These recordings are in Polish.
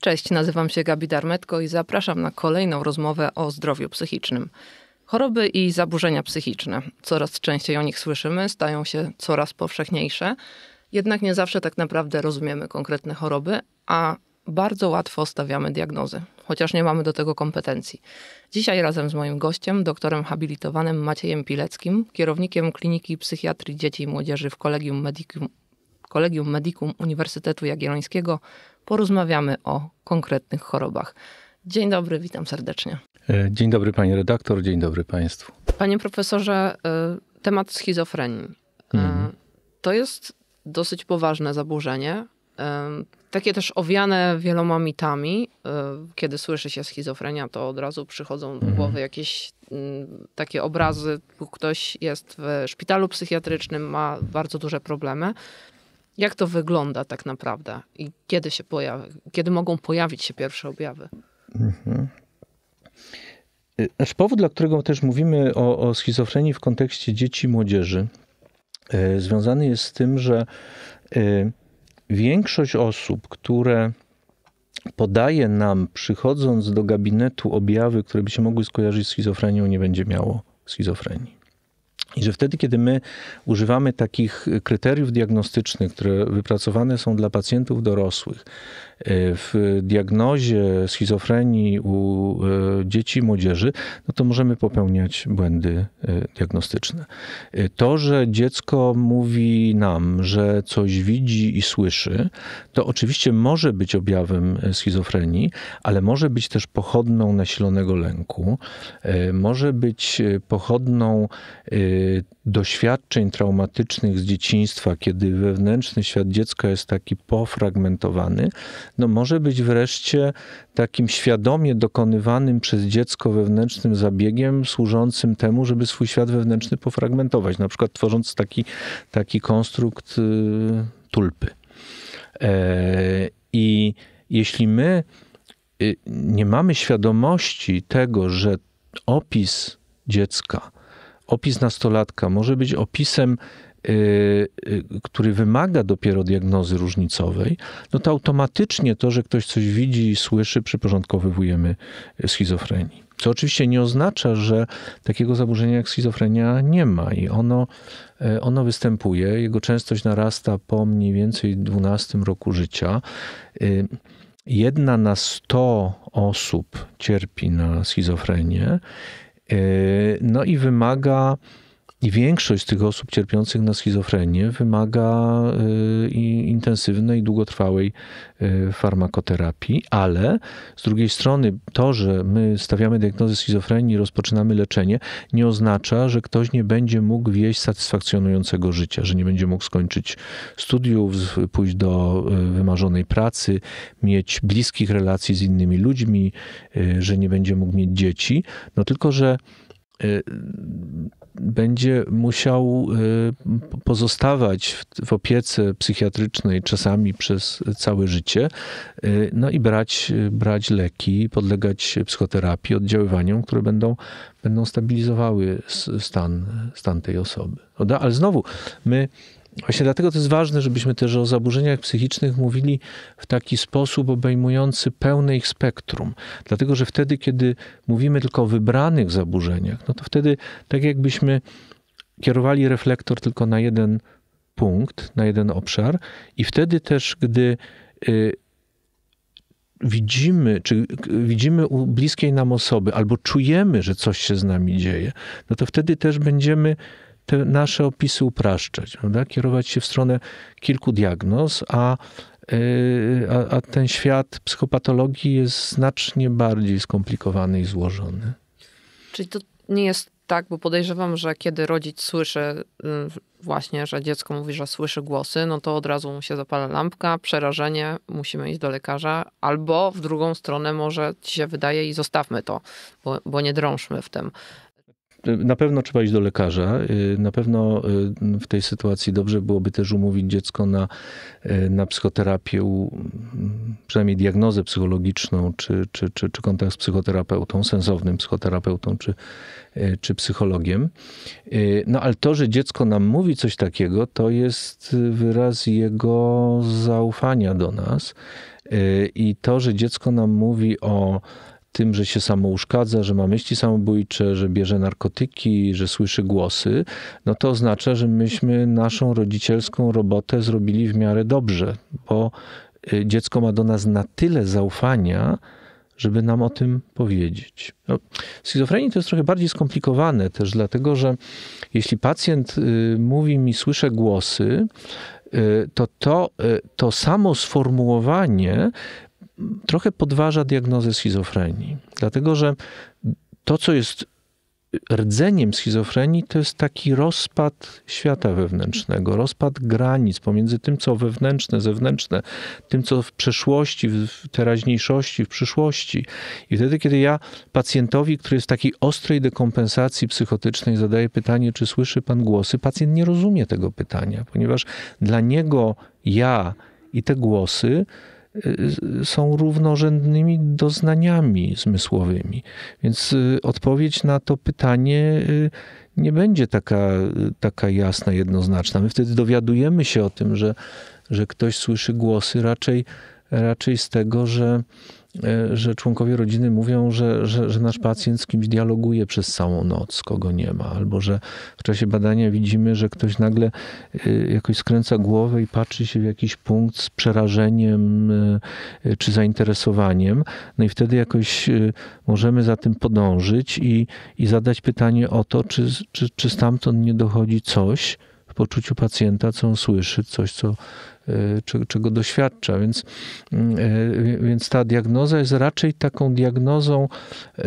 Cześć, nazywam się Gabi Darmetko i zapraszam na kolejną rozmowę o zdrowiu psychicznym. Choroby i zaburzenia psychiczne, coraz częściej o nich słyszymy, stają się coraz powszechniejsze, jednak nie zawsze tak naprawdę rozumiemy konkretne choroby, a bardzo łatwo stawiamy diagnozy, chociaż nie mamy do tego kompetencji. Dzisiaj razem z moim gościem, doktorem habilitowanym Maciejem Pileckim, kierownikiem Kliniki Psychiatrii Dzieci i Młodzieży w Kolegium Medicum, Kolegium Medicum Uniwersytetu Jagiellońskiego, porozmawiamy o konkretnych chorobach. Dzień dobry, witam serdecznie. E, dzień dobry, pani redaktor, dzień dobry państwu. Panie profesorze, e, temat schizofrenii. E, mhm. To jest dosyć poważne zaburzenie. Takie też owiane wieloma mitami. Kiedy słyszy się schizofrenia, to od razu przychodzą do mhm. głowy jakieś mm, takie obrazy. Ktoś jest w szpitalu psychiatrycznym, ma bardzo duże problemy. Jak to wygląda tak naprawdę i kiedy się pojawi, kiedy mogą pojawić się pierwsze objawy? Mhm. Znaczy powód, dla którego też mówimy o, o schizofrenii w kontekście dzieci i młodzieży, e, związany jest z tym, że e, większość osób, które podaje nam, przychodząc do gabinetu, objawy, które by się mogły skojarzyć z schizofrenią, nie będzie miało schizofrenii. I że wtedy, kiedy my używamy takich kryteriów diagnostycznych, które wypracowane są dla pacjentów dorosłych, e, w diagnozie schizofrenii u e, dzieci i młodzieży, no to możemy popełniać błędy e, diagnostyczne. To, że dziecko mówi nam, że coś widzi i słyszy, to oczywiście może być objawem schizofrenii, ale może być też pochodną nasilonego lęku, może być pochodną doświadczeń traumatycznych z dzieciństwa, kiedy wewnętrzny świat dziecka jest taki pofragmentowany, no może być wreszcie takim świadomie dokonywanym przez dziecko wewnętrznym zabiegiem służącym temu, żeby swój świat wewnętrzny pofragmentować, na przykład tworząc taki, taki konstrukt y, tulpy. E, I jeśli my y, nie mamy świadomości tego, że opis dziecka, opis nastolatka może być opisem, y, y, który wymaga dopiero diagnozy różnicowej, no to automatycznie to, że ktoś coś widzi i słyszy, przyporządkowujemy schizofrenii. Co oczywiście nie oznacza, że takiego zaburzenia jak schizofrenia nie ma i ono, e, ono występuje. Jego częstość narasta po mniej więcej 12 roku życia. Y, jedna na 100 osób cierpi na schizofrenię Yy, no i wymaga i większość z tych osób cierpiących na schizofrenię wymaga y, intensywnej, długotrwałej y, farmakoterapii, ale z drugiej strony to, że my stawiamy diagnozę schizofrenii i rozpoczynamy leczenie, nie oznacza, że ktoś nie będzie mógł wieść satysfakcjonującego życia, że nie będzie mógł skończyć studiów, pójść do y, wymarzonej pracy, mieć bliskich relacji z innymi ludźmi, że nie będzie mógł mieć dzieci. No tylko, że Y, będzie musiał y, pozostawać w, opiece psychiatrycznej czasami przez całe życie, y, no i brać, brać leki, podlegać psychoterapii, oddziaływaniom, które będą, będą stabilizowały stan, stan tej osoby. Ale znowu, my Właśnie dlatego to jest ważne, żebyśmy też o zaburzeniach psychicznych mówili w taki sposób obejmujący pełne ich spektrum. Dlatego, że wtedy, kiedy mówimy tylko o wybranych zaburzeniach, no to wtedy tak jakbyśmy kierowali reflektor tylko na jeden punkt, na jeden obszar, i wtedy też, gdy y, widzimy, czy widzimy u bliskiej nam osoby, albo czujemy, że coś się z nami dzieje, no to wtedy też będziemy te nasze opisy upraszczać, prawda? kierować się w stronę kilku diagnoz, a, y, a, a ten świat psychopatologii jest znacznie bardziej skomplikowany i złożony. Czyli to nie jest tak, bo podejrzewam, że kiedy rodzic słyszy y, właśnie, że dziecko mówi, że słyszy głosy, no to od razu mu się zapala lampka, przerażenie, musimy iść do lekarza, albo w drugą stronę może ci się wydaje i zostawmy to, bo, bo nie drążmy w tym na pewno trzeba iść do lekarza. Y, na pewno y, w tej sytuacji dobrze byłoby też umówić dziecko na, y, na psychoterapię, przynajmniej diagnozę psychologiczną, czy, czy, czy, czy kontakt z psychoterapeutą, sensownym psychoterapeutą, czy, czy psychologiem. No ale to, że dziecko nam mówi coś takiego, to jest wyraz jego zaufania do nas. I to, że dziecko nam mówi o tym, że się samo uszkadza, że ma myśli samobójcze, że bierze narkotyki, że słyszy głosy, no to oznacza, że myśmy naszą rodzicielską robotę zrobili w miarę dobrze, bo y, dziecko ma do nas na tyle zaufania, żeby nam o tym powiedzieć. No, schizofrenii to jest trochę bardziej skomplikowane też, dlatego że jeśli pacjent y, mówi mi, słyszę głosy, y, to, to to samo sformułowanie trochę podważa diagnozę schizofrenii. Dlatego, że to, co jest rdzeniem schizofrenii, to jest taki rozpad świata wewnętrznego, rozpad granic pomiędzy tym, co wewnętrzne, zewnętrzne, tym, co w przeszłości, w teraźniejszości, w przyszłości. I wtedy, kiedy ja pacjentowi, który jest w takiej ostrej dekompensacji psychotycznej, zadaję pytanie, czy słyszy pan głosy, pacjent nie rozumie tego pytania, ponieważ dla niego ja i te głosy Y, są równorzędnymi doznaniami zmysłowymi. Więc y, odpowiedź na to pytanie y, nie będzie taka, taka jasna, jednoznaczna. My wtedy dowiadujemy się o tym, że, że ktoś słyszy głosy raczej, raczej z tego, że E, że członkowie rodziny mówią, że, że, że, nasz pacjent z kimś dialoguje przez całą noc, kogo nie ma, albo że w czasie badania widzimy, że ktoś nagle e, jakoś skręca głowę i patrzy się w jakiś punkt z przerażeniem e, czy zainteresowaniem. No i wtedy jakoś możemy za tym podążyć i, i zadać pytanie o to, czy, czy, czy stamtąd nie dochodzi coś, poczuciu pacjenta, co on słyszy, coś, co, e, czego doświadcza. Więc, mm, e, więc ta diagnoza jest raczej taką diagnozą, e,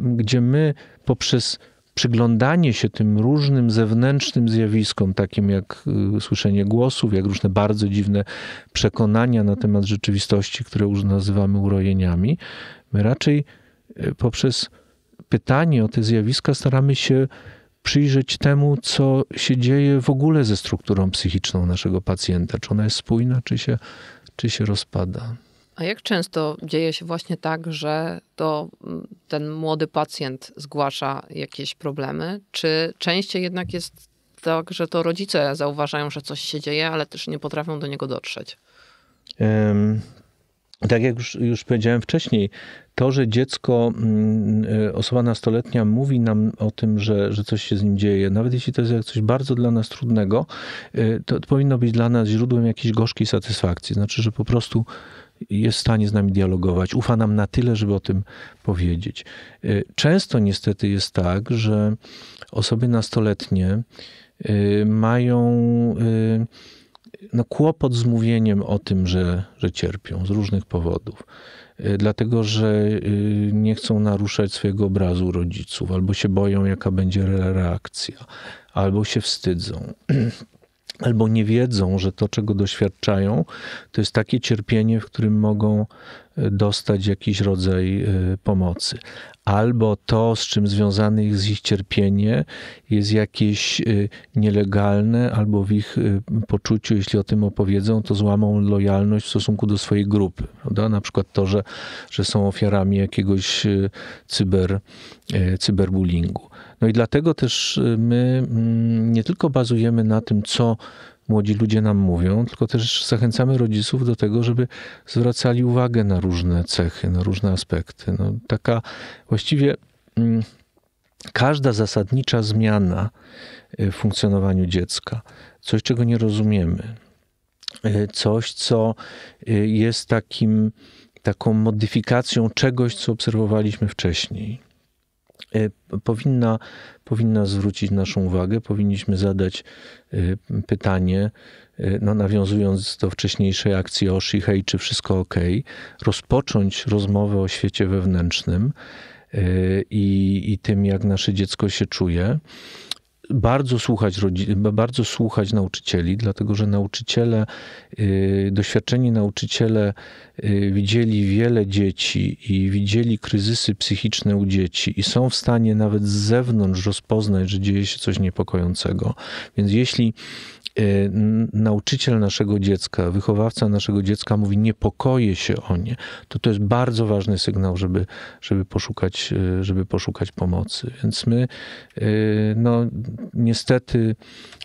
gdzie my poprzez przyglądanie się tym różnym zewnętrznym zjawiskom, takim jak y, słyszenie głosów, jak różne bardzo dziwne przekonania na temat rzeczywistości, które już nazywamy urojeniami, my raczej y, poprzez pytanie o te zjawiska staramy się przyjrzeć temu, co się dzieje w ogóle ze strukturą psychiczną naszego pacjenta. Czy ona jest spójna, czy się, czy się rozpada. A jak często dzieje się właśnie tak, że to mm, ten młody pacjent zgłasza jakieś problemy? Czy częściej jednak jest tak, że to rodzice zauważają, że coś się dzieje, ale też nie potrafią do niego dotrzeć? Tak jak już, już powiedziałem wcześniej, to, że dziecko, mm, e, osoba nastoletnia mówi nam o tym, że, że coś się z nim dzieje, nawet jeśli to jest coś bardzo dla nas trudnego, e, to powinno być dla nas źródłem jakiejś gorzkiej satysfakcji. Znaczy, że po prostu jest w stanie z nami dialogować, ufa nam na tyle, żeby o tym powiedzieć. E, często niestety jest tak, że osoby nastoletnie mają no, kłopot z mówieniem o tym, że, że cierpią z różnych powodów. Y, dlatego, że y, nie chcą naruszać swojego obrazu rodziców, albo się boją, jaka będzie reakcja, albo się wstydzą. albo nie wiedzą, że to, czego doświadczają, to jest takie cierpienie, w którym mogą e, dostać jakiś rodzaj e, pomocy. Albo to, z czym związane jest ich cierpienie, jest jakieś e, nielegalne, albo w ich poczuciu, jeśli o tym opowiedzą, to złamą lojalność w stosunku do swojej grupy prawda? Na przykład to, że, że są ofiarami jakiegoś y, cyber, y, cyberbullyingu. No i dlatego też y, my mm, nie tylko bazujemy na tym, co młodzi ludzie nam mówią, tylko też zachęcamy rodziców do tego, żeby zwracali uwagę na różne cechy, na różne aspekty. No, taka właściwie mm, każda zasadnicza zmiana w funkcjonowaniu dziecka, coś czego nie rozumiemy, E, coś, co e, jest takim, taką modyfikacją czegoś, co obserwowaliśmy wcześniej. E, powinna, powinna zwrócić naszą uwagę, powinniśmy zadać pytanie, no nawiązując do wcześniejszej akcji Oshi, hej, czy wszystko ok, rozpocząć rozmowę o świecie wewnętrznym i, i tym, jak nasze dziecko się czuje bardzo słuchać, bardzo słuchać nauczycieli, dlatego że nauczyciele, y, doświadczeni nauczyciele y, widzieli wiele dzieci i widzieli kryzysy psychiczne u dzieci i są w stanie nawet z zewnątrz rozpoznać, że dzieje się coś niepokojącego. Więc jeśli Y, nauczyciel naszego dziecka, wychowawca naszego dziecka mówi, niepokoję się o nie, to to jest bardzo ważny sygnał, żeby, żeby, poszukać, y, żeby poszukać pomocy. Więc my, y, no niestety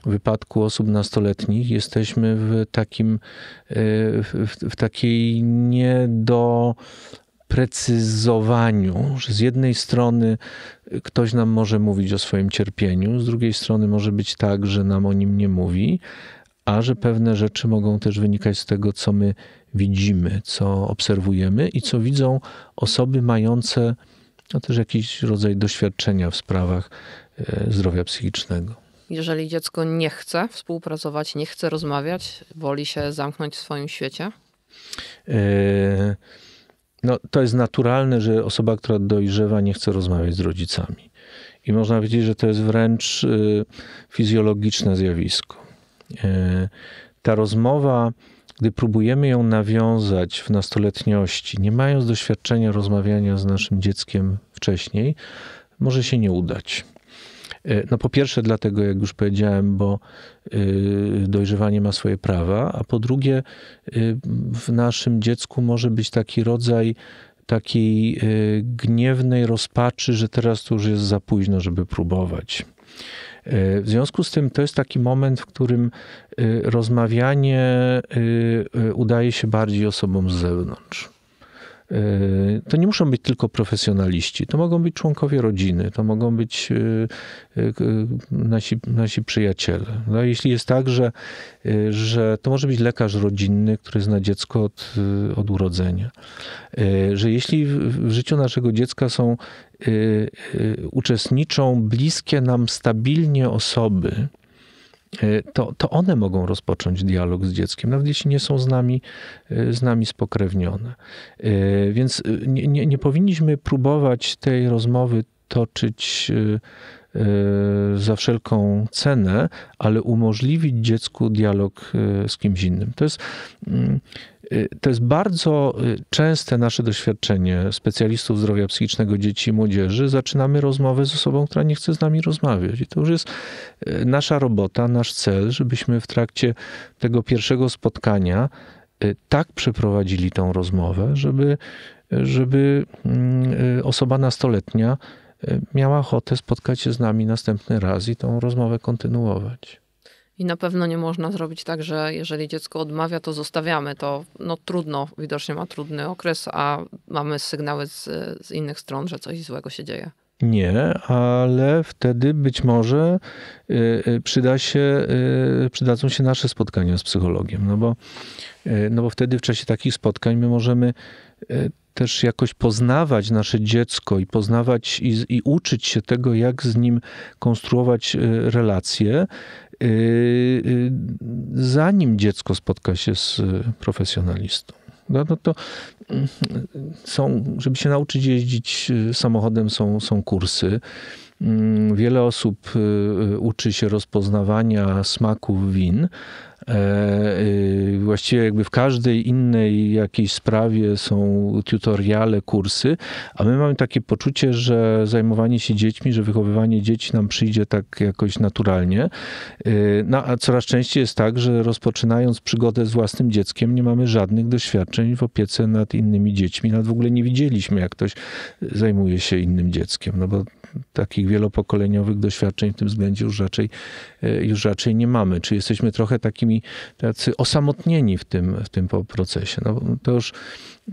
w wypadku osób nastoletnich jesteśmy w takim, w, w takiej nie do precyzowaniu, że z jednej strony ktoś nam może mówić o swoim cierpieniu, z drugiej strony może być tak, że nam o nim nie mówi, a że pewne rzeczy mogą też wynikać z tego, co my widzimy, co obserwujemy i co widzą osoby mające no, też jakiś rodzaj doświadczenia w sprawach e, zdrowia psychicznego. Jeżeli dziecko nie chce współpracować, nie chce rozmawiać, woli się zamknąć w swoim świecie? Yy... No, to jest naturalne, że osoba, która dojrzewa, nie chce rozmawiać z rodzicami. I można powiedzieć, że to jest wręcz y, fizjologiczne zjawisko. Y, ta rozmowa, gdy próbujemy ją nawiązać w nastoletniości, nie mając doświadczenia rozmawiania z naszym dzieckiem wcześniej, może się nie udać. E, no po pierwsze dlatego, jak już powiedziałem, bo e, dojrzewanie ma swoje prawa, a po drugie e, w naszym dziecku może być taki rodzaj takiej gniewnej rozpaczy, że teraz to już jest za późno, żeby próbować. W związku z tym to jest taki moment, w którym rozmawianie udaje się bardziej osobom z zewnątrz. E, to nie muszą być tylko profesjonaliści, to mogą być członkowie rodziny, to mogą być e, e, nasi, nasi przyjaciele. No, jeśli jest tak, że, że to może być lekarz rodzinny, który zna dziecko od, od urodzenia, że jeśli w życiu naszego dziecka są uczestniczą bliskie nam stabilnie osoby, Y, to, to one mogą rozpocząć dialog z dzieckiem, nawet jeśli nie są z nami, y, z nami spokrewnione. Y, więc nie, nie, nie powinniśmy próbować tej rozmowy toczyć za wszelką cenę, ale umożliwić dziecku dialog z kimś innym. To jest mm, Y, to jest bardzo y, częste nasze doświadczenie specjalistów zdrowia psychicznego dzieci i młodzieży. Zaczynamy rozmowę z osobą, która nie chce z nami rozmawiać. I to już jest y, nasza robota, nasz cel, żebyśmy w trakcie tego pierwszego spotkania tak przeprowadzili tą rozmowę, żeby, żeby mm, osoba nastoletnia miała ochotę spotkać się z nami następny raz i tą rozmowę kontynuować. I na pewno nie można zrobić tak, że jeżeli dziecko odmawia, to zostawiamy to. No trudno, widocznie ma trudny okres, a mamy sygnały z, z innych stron, że coś złego się dzieje. Nie, ale wtedy być może y, y, przyda się, y, przydadzą się nasze spotkania z psychologiem, no bo, no bo wtedy w czasie takich spotkań my możemy też jakoś poznawać nasze dziecko i poznawać i, i uczyć się tego, jak z nim konstruować relacje, Y, y, zanim dziecko spotka się z y, profesjonalistą. No, no to są, żeby się nauczyć jeździć samochodem, są, są kursy. Mm, wiele osób uczy się rozpoznawania smaków win, E, e, właściwie jakby w każdej innej jakiejś sprawie są tutoriale, kursy, a my mamy takie poczucie, że zajmowanie się dziećmi, że wychowywanie dzieci nam przyjdzie tak jakoś naturalnie. E, no, a coraz częściej jest tak, że rozpoczynając przygodę z własnym dzieckiem, nie mamy żadnych doświadczeń w opiece nad innymi dziećmi. Nawet w ogóle nie widzieliśmy, jak ktoś zajmuje się innym dzieckiem, no bo takich wielopokoleniowych doświadczeń w tym względzie już raczej, e, już raczej nie mamy. Czy jesteśmy trochę takimi tacy osamotnieni w tym, w tym procesie? No, to już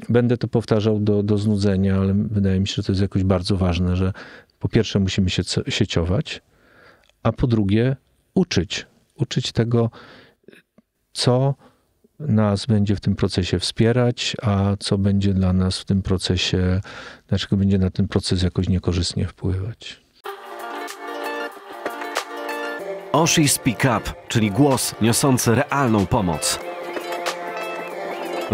będę to powtarzał do, do znudzenia, ale wydaje mi się, że to jest jakoś bardzo ważne, że po pierwsze musimy się sieciować, a po drugie uczyć. Uczyć tego, co nas będzie w tym procesie wspierać, a co będzie dla nas w tym procesie, dlaczego znaczy, będzie na ten proces jakoś niekorzystnie wpływać. Oshi Speak Up, czyli głos niosący realną pomoc.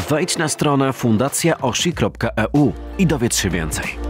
Wejdź na stronę fundacjaoshi.eu i dowiedz się więcej.